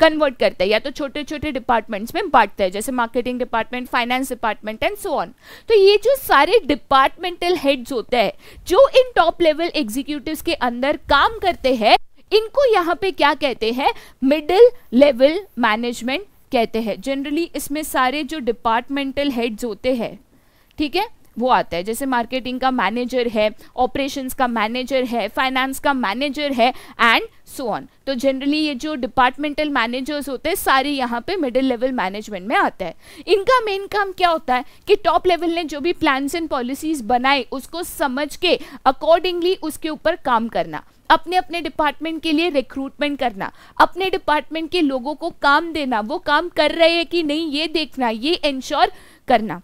कन्वर्ट करता है या तो छोटे छोटे डिपार्टमेंट्स में बांटता है जैसे marketing department finance department and so on तो ये जो सारे डिपार्टमेंटल हेड्स होते हैं जो इन टॉप लेवल एग्जीक्यूटिव के अंदर काम करते हैं इनको यहाँ पे क्या कहते हैं मिडिल लेवल मैनेजमेंट कहते हैं जनरली इसमें सारे जो डिपार्टमेंटल हेड्स होते हैं ठीक है वो आता है जैसे मार्केटिंग का मैनेजर है ऑपरेशंस का मैनेजर है फाइनेंस का मैनेजर है एंड सो ऑन तो जनरली ये जो डिपार्टमेंटल मैनेजर्स होते हैं सारे यहाँ पे मिडिल लेवल मैनेजमेंट में आता है इनका मेन काम क्या होता है कि टॉप लेवल ने जो भी प्लान्स एंड पॉलिसीज बनाए उसको समझ के अकॉर्डिंगली उसके ऊपर काम करना अपने अपने डिपार्टमेंट के लिए रिक्रूटमेंट करना अपने डिपार्टमेंट के लोगों को काम देना वो काम कर रहे हैं कि नहीं ये देखना ये इंश्योर करना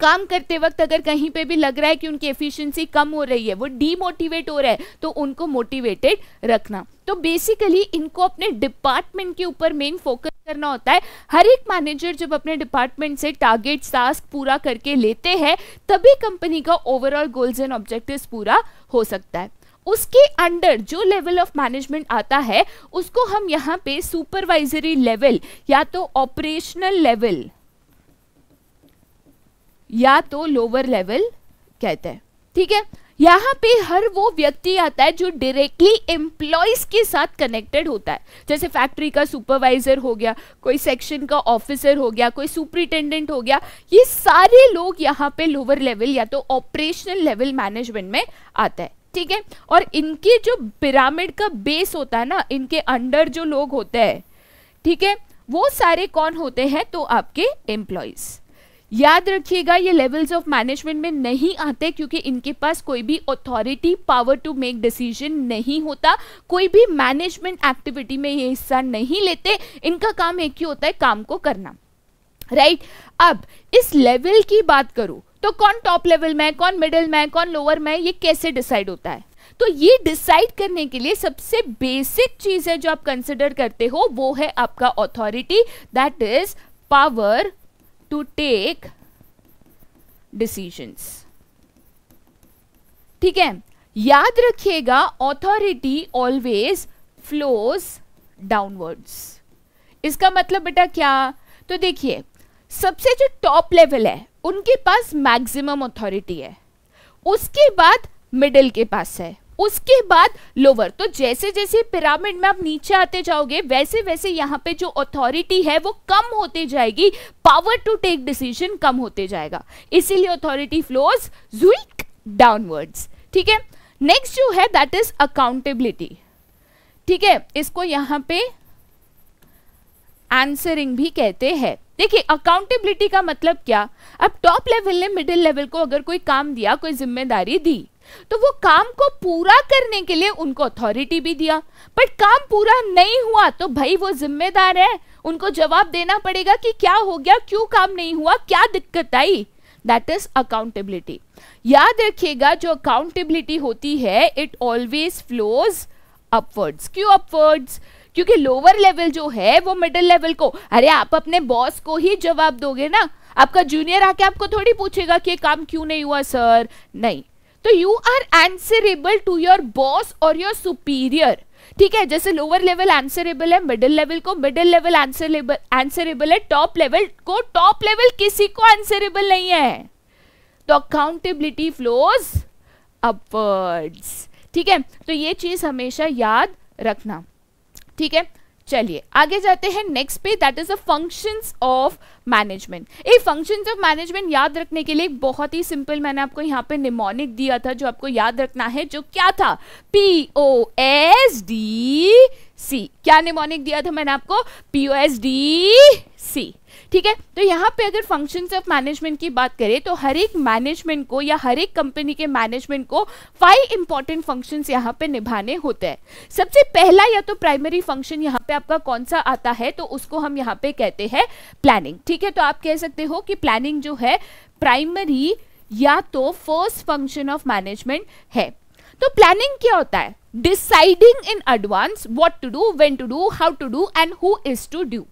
काम करते वक्त अगर कहीं पे भी लग रहा है कि उनकी एफिशिएंसी कम हो रही है वो डीमोटिवेट हो रहा है तो उनको मोटिवेटेड रखना तो बेसिकली इनको अपने डिपार्टमेंट के ऊपर मेन फोकस करना होता है हर एक मैनेजर जब अपने डिपार्टमेंट से टारगेट टास्क पूरा करके लेते हैं तभी कंपनी का ओवरऑल गोल्स एंड ऑब्जेक्टिव पूरा हो सकता है उसके अंडर जो लेवल ऑफ मैनेजमेंट आता है उसको हम यहाँ पे सुपरवाइजरी लेवल या तो ऑपरेशनल लेवल या तो लोअर लेवल कहते हैं ठीक है यहाँ पे हर वो व्यक्ति आता है जो डायरेक्टली एम्प्लॉयज के साथ कनेक्टेड होता है जैसे फैक्ट्री का सुपरवाइजर हो गया कोई सेक्शन का ऑफिसर हो गया कोई सुपरिटेंडेंट हो गया ये सारे लोग यहाँ पे लोअर लेवल या तो ऑपरेशनल लेवल मैनेजमेंट में आता है ठीक है और इनके जो पिरामिड का बेस होता है ना इनके अंडर जो लोग होते हैं ठीक है वो सारे कौन होते हैं तो आपके एम्प्लॉयज़ याद रखिएगा ये लेवल्स ऑफ मैनेजमेंट में नहीं आते क्योंकि इनके पास कोई भी authority power to make decision नहीं होता कोई भी मैनेजमेंट एक्टिविटी में ये हिस्सा नहीं लेते इनका काम एक ही होता है काम को करना राइट right? अब इस लेवल की बात करो तो कौन टॉप लेवल में है कौन मिडिल में है कौन लोअर में है ये कैसे डिसाइड होता है तो ये डिसाइड करने के लिए सबसे बेसिक चीज है जो आप कंसिडर करते हो वो है आपका authority that is power to take decisions ठीक है याद रखिएगा ऑथोरिटी ऑलवेज फ्लोज डाउनवर्ड्स इसका मतलब बेटा क्या तो देखिए सबसे जो टॉप लेवल है उनके पास मैक्सिमम अथॉरिटी है उसके बाद मिडिल के पास है उसके बाद लोअर तो जैसे जैसे पिरामिड में आप नीचे आते जाओगे वैसे वैसे यहाँ पे जो अथॉरिटी है वो कम होती जाएगी पावर टू टेक डिसीजन कम होते जाएगा इसीलिए अथॉरिटी फ्लोज जुइक डाउनवर्ड्स ठीक है नेक्स्ट जो है दैट इज अकाउंटेबिलिटी ठीक है इसको यहाँ पे आंसरिंग भी कहते हैं देखिए अकाउंटेबिलिटी का मतलब क्या अब टॉप लेवल ने मिडिल लेवल को अगर कोई काम दिया कोई जिम्मेदारी दी तो वो काम को पूरा करने के लिए उनको अथॉरिटी भी दिया बट काम पूरा नहीं हुआ तो भाई वो जिम्मेदार है उनको जवाब देना पड़ेगा कि क्या हो गया क्यों काम नहीं हुआ क्या दिक्कत आई दैट इज अकाउंटेबिलिटी याद रखिएगा जो अकाउंटेबिलिटी होती है इट ऑलवेज फ्लोज अपवर्ड्स क्यों अपवर्ड्स क्योंकि लोअर लेवल जो है वो मिडिल लेवल को अरे आप अपने बॉस को ही जवाब दोगे ना आपका जूनियर आके आपको थोड़ी पूछेगा कि काम क्यों नहीं हुआ सर नहीं तो you are answerable to your boss और योर सुपीरियर ठीक है जैसे लोअर लेवल आंसरेबल है मिडिल लेवल को मिडिल लेवल आंसरेबल आंसरेबल है टॉप लेवल को टॉप लेवल किसी को आंसरेबल नहीं है तो अकाउंटेबिलिटी फ्लोज अपवर्ड्स ठीक है तो ये चीज हमेशा याद रखना ठीक है चलिए आगे जाते हैं नेक्स्ट पे that is a functions of management ये फंक्शंस ऑफ मैनेजमेंट याद रखने के लिए बहुत ही सिंपल मैंने आपको यहाँ पे निमोनिक दिया था जो आपको याद रखना है जो क्या था P O S D C क्या निमोनिक दिया था मैंने आपको P O S D C ठीक है तो यहाँ पे अगर फंक्शंस ऑफ मैनेजमेंट की बात करें तो हर एक मैनेजमेंट को या हर एक कंपनी के मैनेजमेंट को फाइव इंपॉर्टेंट फंक्शन यहाँ पे निभाने होते हैं सबसे पहला या तो प्राइमरी फंक्शन यहाँ पे आपका कौन सा आता है तो उसको हम यहाँ पे कहते हैं प्लानिंग ठीक है तो आप कह सकते हो कि प्लानिंग जो है प्राइमरी या तो फर्स्ट फंक्शन ऑफ मैनेजमेंट है तो प्लानिंग क्या होता है deciding in advance what to do when to do how to do and who is to do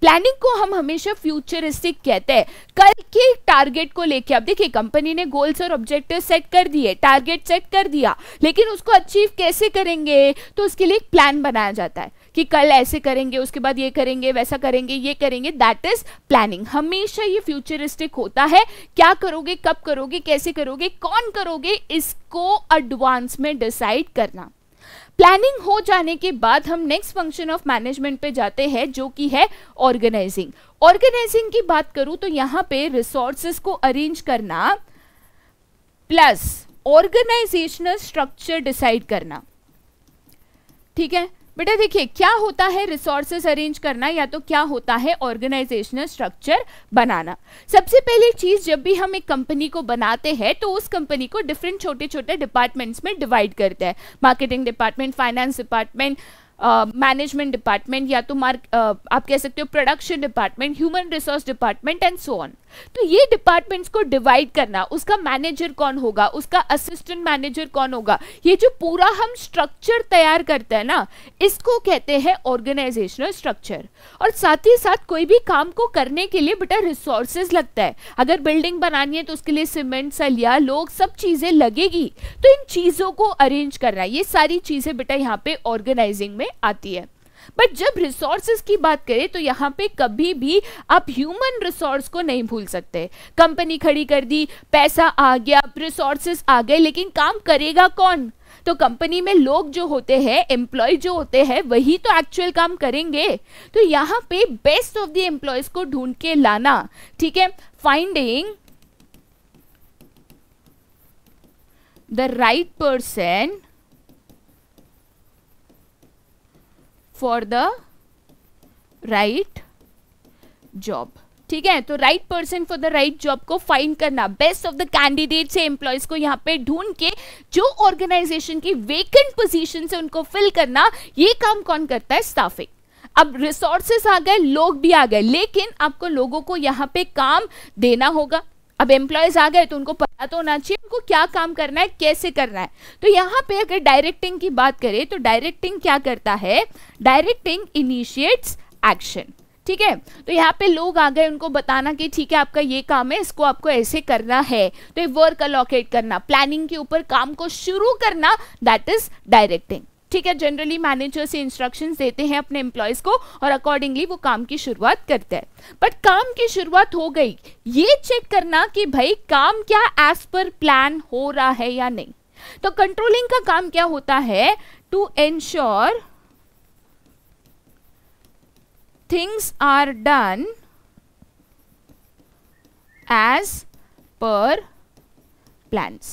planning को हम हमेशा फ्यूचरिस्टिक कहते हैं कल के टारगेट को लेके अब देखिए कंपनी ने गोल्स और ऑब्जेक्टिव सेट कर दिए टारगेट सेट कर दिया लेकिन उसको अचीव कैसे करेंगे तो उसके लिए एक प्लान बनाया जाता है कि कल ऐसे करेंगे उसके बाद ये करेंगे वैसा करेंगे ये करेंगे दैट इज प्लानिंग हमेशा ये फ्यूचरिस्टिक होता है क्या करोगे कब करोगे कैसे करोगे कौन करोगे इसको एडवांस में डिसाइड करना प्लानिंग हो जाने के बाद हम नेक्स्ट फंक्शन ऑफ मैनेजमेंट पे जाते हैं जो कि है ऑर्गेनाइजिंग ऑर्गेनाइजिंग की बात करूं तो यहां पे रिसोर्सेस को अरेंज करना प्लस ऑर्गेनाइजेशनल स्ट्रक्चर डिसाइड करना ठीक है बेटा देखिए क्या होता है रिसोर्सेस अरेंज करना या तो क्या होता है ऑर्गेनाइजेशनल स्ट्रक्चर बनाना सबसे पहले चीज जब भी हम एक कंपनी को बनाते हैं तो उस कंपनी को डिफरेंट छोटे छोटे डिपार्टमेंट्स में डिवाइड करते हैं marketing department finance department management department या तो मार्क uh, आप कह सकते हो production department human resource department and so on तो ये डिपार्टमेंट्स को डिवाइड करना उसका मैनेजर कौन होगा उसका असिस्टेंट मैनेजर कौन होगा ये जो पूरा हम स्ट्रक्चर तैयार करते हैं ना इसको कहते हैं ऑर्गेनाइजेशनल स्ट्रक्चर और साथ ही साथ कोई भी काम को करने के लिए बेटा रिसोर्सेज लगता है अगर बिल्डिंग बनानी है तो उसके लिए सीमेंट सलिया लोग सब चीज़ें लगेगी तो इन चीज़ों को अरेंज करना ये सारी चीज़ें बेटा यहाँ पे ऑर्गेनाइजिंग में में आती है बट जब रिसोर्सेज की बात करें तो यहाँ पे कभी भी आप ह्यूमन रिसोर्स को नहीं भूल सकते कंपनी खड़ी कर दी पैसा आ गया रिसोर्सेज आ गए लेकिन काम करेगा कौन तो कंपनी में लोग जो होते हैं एम्प्लॉय जो होते हैं वही तो एक्चुअल काम करेंगे तो यहाँ पे बेस्ट ऑफ द एम्प्लॉयज को ढूंढ के लाना ठीक है finding the right person for the right job ठीक है तो right person for the right job को फाइंड करना बेस्ट ऑफ द कैंडिडेट से एम्प्लॉयज को यहाँ पे ढूंढ के जो ऑर्गेनाइजेशन की वेकेंट पोजीशन से उनको फिल करना ये काम कौन करता है स्टाफिंग अब रिसोर्सेस आ गए लोग भी आ गए लेकिन आपको लोगों को यहाँ पे काम देना होगा अब एम्प्लॉयज आ गए तो उनको पता तो होना चाहिए उनको क्या काम करना है कैसे करना है तो यहाँ पे अगर डायरेक्टिंग की बात करें तो डायरेक्टिंग क्या करता है डायरेक्टिंग इनिशिएट्स एक्शन ठीक है तो यहाँ पे लोग आ गए उनको बताना कि ठीक है आपका ये काम है इसको आपको ऐसे करना है तो वर्क अलोकेट करना प्लानिंग के ऊपर काम को शुरू करना दैट इज डायरेक्टिंग ठीक है जनरली मैनेजर से इंस्ट्रक्शन देते हैं अपने एम्प्लॉयज़ को और अकॉर्डिंगली वो काम की शुरुआत करते हैं बट काम की शुरुआत हो गई ये चेक करना कि भाई काम क्या एज पर प्लान हो रहा है या नहीं तो कंट्रोलिंग का काम क्या होता है to ensure things are done as per plans.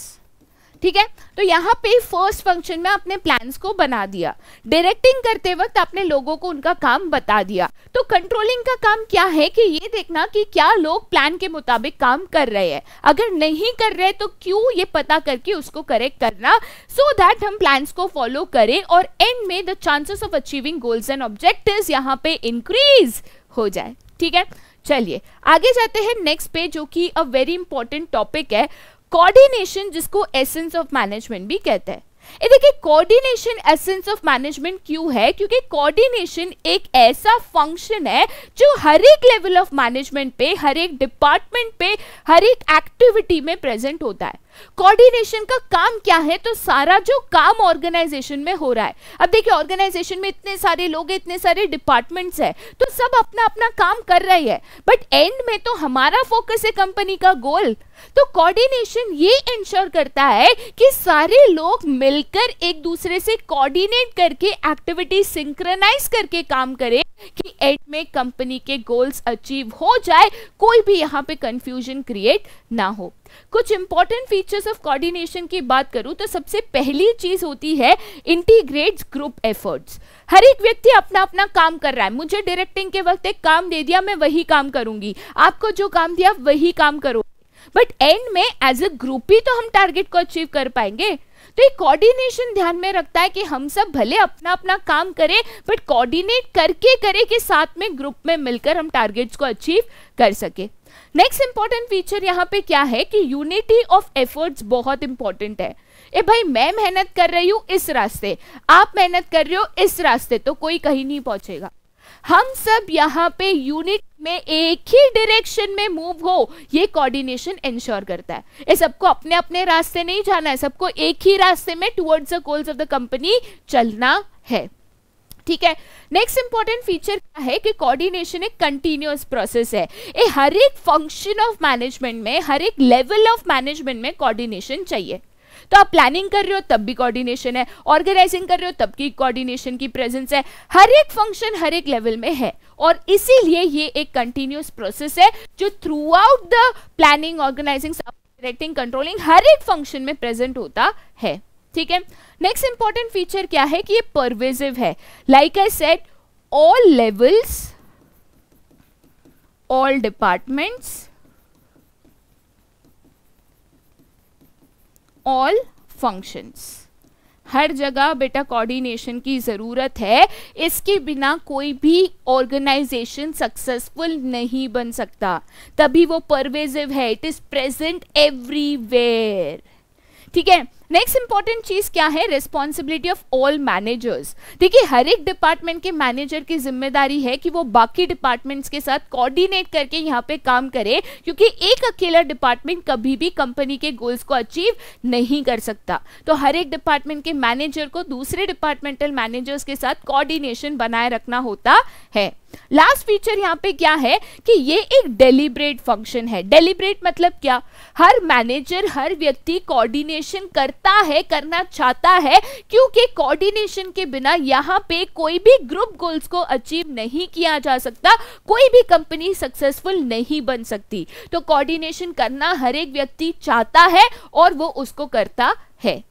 ठीक है तो यहाँ पे फर्स्ट फंक्शन में आपने प्लान्स को बना दिया डायरेक्टिंग करते वक्त आपने लोगों को उनका काम बता दिया तो कंट्रोलिंग का काम क्या है कि ये देखना कि क्या लोग प्लान के मुताबिक काम कर रहे हैं अगर नहीं कर रहे तो क्यों ये पता करके उसको करेक्ट करना सो so दैट हम प्लान्स को फॉलो करें और एंड में the chances of achieving goals and objectives यहाँ पे इंक्रीज हो जाए ठीक है चलिए आगे जाते हैं नेक्स्ट पे जो कि अ वेरी इंपॉर्टेंट टॉपिक है कोऑर्डिनेशन जिसको एसेंस ऑफ मैनेजमेंट भी कहते हैं ये देखिए कोऑर्डिनेशन एसेंस ऑफ मैनेजमेंट क्यों है क्योंकि कोऑर्डिनेशन एक ऐसा फंक्शन है जो हर एक लेवल ऑफ मैनेजमेंट पे हर एक डिपार्टमेंट पे हर एक एक्टिविटी में प्रेजेंट होता है कोऑर्डिनेशन का काम क्या है तो सारा जो काम ऑर्गेनाइजेशन में हो रहा है अब देखिए ऑर्गेनाइजेशन में इतने सारे लोग इतने सारे डिपार्टमेंट्स हैं तो सब अपना अपना काम कर रहे हैं बट एंड में तो हमारा फोकस है कंपनी का गोल तो कोऑर्डिनेशन ये इंश्योर करता है कि सारे लोग मिलकर एक दूसरे से कोऑर्डिनेट करके एक्टिविटी सिंक्रनाइज करके काम करें कि एंड में कंपनी के गोल्स अचीव हो जाए कोई भी यहाँ पे कंफ्यूजन क्रिएट ना हो कुछ इंपॉर्टेंट फीचर्स ऑफ कोऑर्डिनेशन की बात करूं तो सबसे पहली चीज होती है इंटीग्रेट ग्रुप एफर्ट्स हर एक व्यक्ति अपना अपना काम कर रहा है मुझे डायरेक्टिंग के वक्त एक काम दे दिया मैं वही काम करूंगी आपको जो काम दिया वही काम करो बट एंड में एज अ ग्रुप ही तो हम टारगेट को अचीव कर पाएंगे तो ये कोऑर्डिनेशन ध्यान में रखता है कि हम सब भले अपना अपना काम करें बट कोऑर्डिनेट करके करें कि साथ में ग्रुप में मिलकर हम टारगेट्स को अचीव कर सके नेक्स्ट इंपॉर्टेंट फीचर यहाँ पे क्या है कि यूनिटी ऑफ एफर्ट्स बहुत इंपॉर्टेंट है ए भाई मैं मेहनत कर रही हूँ इस रास्ते आप मेहनत कर रहे हो इस रास्ते तो कोई कहीं नहीं पहुंचेगा हम सब यहाँ पे यूनिट में एक ही डायरेक्शन में मूव हो ये कोऑर्डिनेशन इंश्योर करता है ये सबको अपने अपने रास्ते नहीं जाना है सबको एक ही रास्ते में towards the goals of the company चलना है ठीक है नेक्स्ट इंपॉर्टेंट फीचर क्या है कि कोऑर्डिनेशन एक कंटिन्यूस प्रोसेस है ये हर एक फंक्शन ऑफ मैनेजमेंट में हर एक लेवल ऑफ मैनेजमेंट में कोऑर्डिनेशन चाहिए तो आप प्लानिंग कर रहे हो तब भी कोऑर्डिनेशन है ऑर्गेनाइजिंग कर रहे हो तब की कोऑर्डिनेशन की प्रेजेंस है हर एक फंक्शन हर एक लेवल में है और इसीलिए ये एक कंटिन्यूस प्रोसेस है जो throughout the planning organising directing controlling हर एक फंक्शन में प्रेजेंट होता है ठीक है नेक्स्ट इंपॉर्टेंट फीचर क्या है कि ये परवेजिव है like I said all levels all departments all functions हर जगह बेटा कोऑर्डिनेशन की ज़रूरत है इसके बिना कोई भी ऑर्गेनाइजेशन सक्सेसफुल नहीं बन सकता तभी वो परवेजिव है इट इज़ प्रेजेंट एवरीवेयर ठीक है नेक्स्ट इंपॉर्टेंट चीज क्या है रिस्पॉन्सिबिलिटी ऑफ ऑल मैनेजर्स देखिए हर एक डिपार्टमेंट के मैनेजर की जिम्मेदारी है कि वो बाकी डिपार्टमेंट्स के साथ कोऑर्डिनेट करके यहाँ पे काम करे क्योंकि एक अकेला डिपार्टमेंट कभी भी कंपनी के गोल्स को अचीव नहीं कर सकता तो हर एक डिपार्टमेंट के मैनेजर को दूसरे डिपार्टमेंटल मैनेजर्स के साथ कॉर्डिनेशन बनाए रखना होता है लास्ट फीचर यहाँ पे क्या है कि ये एक डेलीब्रेट फंक्शन है डेलीब्रेट मतलब क्या हर मैनेजर हर व्यक्ति कोऑर्डिनेशन कर सकता है करना चाहता है क्योंकि कोऑर्डिनेशन के बिना यहाँ पे कोई भी ग्रुप गोल्स को अचीव नहीं किया जा सकता कोई भी कंपनी सक्सेसफुल नहीं बन सकती तो कोऑर्डिनेशन करना हर एक व्यक्ति चाहता है और वो उसको करता है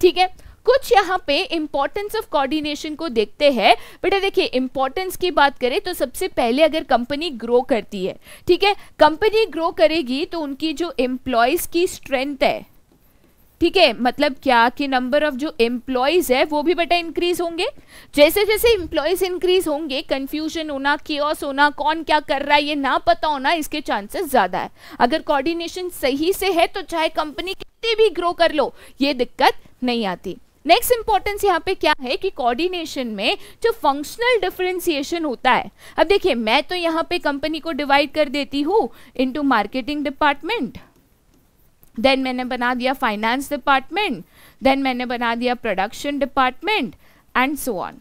ठीक है कुछ यहाँ पे इम्पोर्टेंस ऑफ कोऑर्डिनेशन को देखते हैं बेटा देखिए इंपॉर्टेंस की बात करें तो सबसे पहले अगर कंपनी ग्रो करती है ठीक है कंपनी ग्रो करेगी तो उनकी जो एम्प्लॉयज़ की स्ट्रेंथ है ठीक है मतलब क्या कि नंबर ऑफ जो एम्प्लॉयज है वो भी बेटा इंक्रीज होंगे जैसे जैसे इम्प्लॉयज इंक्रीज होंगे कंफ्यूजन होना क्योस होना कौन क्या कर रहा है ये ना पता होना इसके चांसेस ज़्यादा है अगर कोऑर्डिनेशन सही से है तो चाहे कंपनी कितनी भी ग्रो कर लो ये दिक्कत नहीं आती नेक्स्ट इंपॉर्टेंस यहाँ पे क्या है कि कोऑर्डिनेशन में जो फंक्शनल डिफ्रेंसिएशन होता है अब देखिए मैं तो यहाँ पे कंपनी को डिवाइड कर देती हूँ इनटू मार्केटिंग डिपार्टमेंट देन मैंने बना दिया फाइनेंस डिपार्टमेंट देन मैंने बना दिया production department and so on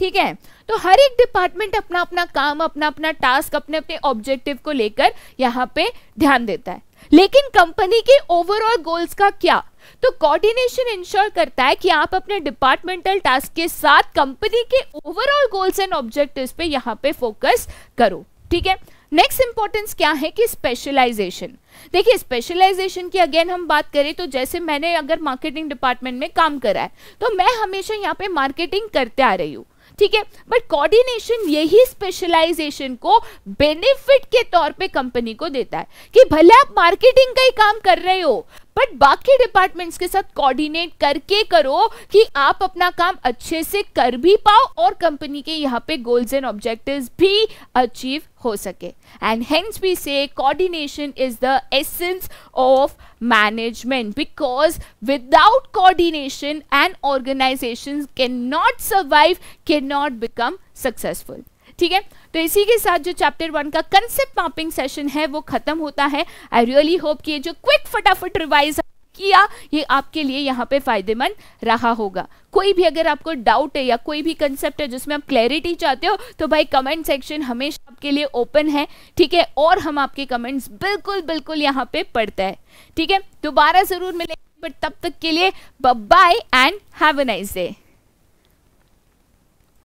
ठीक है तो हर एक डिपार्टमेंट अपना अपना काम अपना अपना टास्क अपने अपने ऑब्जेक्टिव को लेकर यहाँ पे ध्यान देता है लेकिन कंपनी के ओवरऑल गोल्स का क्या तो कोऑर्डिनेशन इंश्योर करता है कि आप अपने डिपार्टमेंटल टास्क के साथ कंपनी के ओवरऑल गोल्स एंड ऑब्जेक्टिव्स पे यहाँ पे फोकस करो ठीक है नेक्स्ट इंपॉर्टेंस क्या है कि स्पेशलाइजेशन देखिए स्पेशलाइजेशन की अगेन हम बात करें तो जैसे मैंने अगर मार्केटिंग डिपार्टमेंट में काम करा है तो मैं हमेशा यहाँ पे मार्केटिंग करते आ रही हूँ ठीक है बट कोऑर्डिनेशन यही स्पेशलाइजेशन को बेनिफिट के तौर पे कंपनी को देता है कि भले आप मार्केटिंग का ही काम कर रहे हो बट बाकी डिपार्टमेंट्स के साथ कोऑर्डिनेट करके करो कि आप अपना काम अच्छे से कर भी पाओ और कंपनी के यहाँ पे गोल्स एंड ऑब्जेक्टिव्स भी अचीव हो सके and hence we say coordination is the essence of management because without coordination and organisation cannot survive cannot become successful ठीक है तो इसी के साथ जो चैप्टर वन का कंसेप्ट मैपिंग सेशन है वो खत्म होता है आई रियली होप कि जो क्विक फटाफट रिवाइज किया ये आपके लिए यहाँ पे फायदेमंद रहा होगा कोई भी अगर आपको डाउट है या कोई भी कंसेप्ट है जिसमें आप क्लैरिटी चाहते हो तो भाई कमेंट सेक्शन हमेशा आपके लिए ओपन है ठीक है और हम आपके कमेंट्स बिल्कुल बिल्कुल यहाँ पे पढ़ते हैं ठीक है दोबारा जरूर मिलेंगे बट तब तक के लिए bye and have a nice day